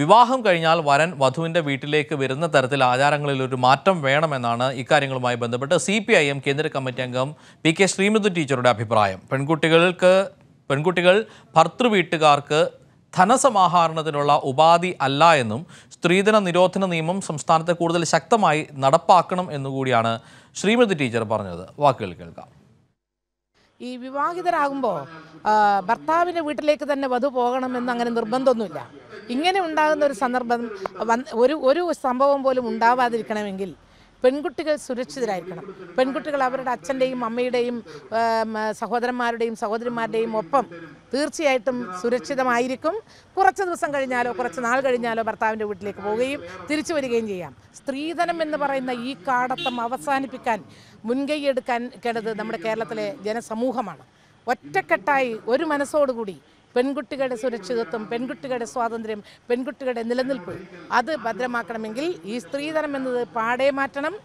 വിവാഹം കഴിഞ്ഞാൽ വരൻ വധുവിൻ്റെ വീട്ടിലേക്ക് വരുന്ന തരത്തിൽ ആചാരങ്ങളിൽ ഒരു മാറ്റം വേണമെന്നാണ് ഇക്കാര്യങ്ങളുമായി ബന്ധപ്പെട്ട് സി പി ഐ എം കേന്ദ്ര കമ്മിറ്റി അംഗം പി കെ ശ്രീമതി ടീച്ചറുടെ അഭിപ്രായം പെൺകുട്ടികൾക്ക് പെൺകുട്ടികൾ ഭർത്തൃ വീട്ടുകാർക്ക് ധനസമാഹരണത്തിനുള്ള ഉപാധി അല്ല എന്നും സ്ത്രീധന നിരോധന നിയമം സംസ്ഥാനത്തെ കൂടുതൽ ശക്തമായി നടപ്പാക്കണം എന്നുകൂടിയാണ് ശ്രീമതി ടീച്ചർ പറഞ്ഞത് വാക്കുകൾ കേൾക്കാം ഈ വിവാഹിതരാകുമ്പോൾ ഭർത്താവിൻ്റെ വീട്ടിലേക്ക് തന്നെ വധു പോകണമെന്ന് അങ്ങനെ നിർബന്ധമൊന്നുമില്ല ഇങ്ങനെ ഉണ്ടാകുന്ന ഒരു സന്ദർഭം ഒരു ഒരു സംഭവം പോലും ഉണ്ടാവാതിരിക്കണമെങ്കിൽ പെൺകുട്ടികൾ സുരക്ഷിതരായിരിക്കണം പെൺകുട്ടികൾ അവരുടെ അച്ഛൻ്റെയും അമ്മയുടെയും സഹോദരന്മാരുടെയും സഹോദരിമാരുടെയും ഒപ്പം തീർച്ചയായിട്ടും സുരക്ഷിതമായിരിക്കും കുറച്ച് ദിവസം കഴിഞ്ഞാലോ കുറച്ച് നാൾ കഴിഞ്ഞാലോ ഭർത്താവിൻ്റെ വീട്ടിലേക്ക് പോവുകയും തിരിച്ചു വരികയും ചെയ്യാം സ്ത്രീധനം എന്ന് പറയുന്ന ഈ കാടത്തം അവസാനിപ്പിക്കാൻ മുൻകൈ എടുക്കാൻ കേണ്ടത് നമ്മുടെ കേരളത്തിലെ ജനസമൂഹമാണ് ഒറ്റക്കെട്ടായി ഒരു മനസ്സോടുകൂടി പെൺകുട്ടികളുടെ സുരക്ഷിതത്വം പെൺകുട്ടികളുടെ സ്വാതന്ത്ര്യം പെൺകുട്ടികളുടെ നിലനിൽപ്പ് അത് ഭദ്രമാക്കണമെങ്കിൽ ഈ സ്ത്രീധനം എന്നത് പാടെ മാറ്റണം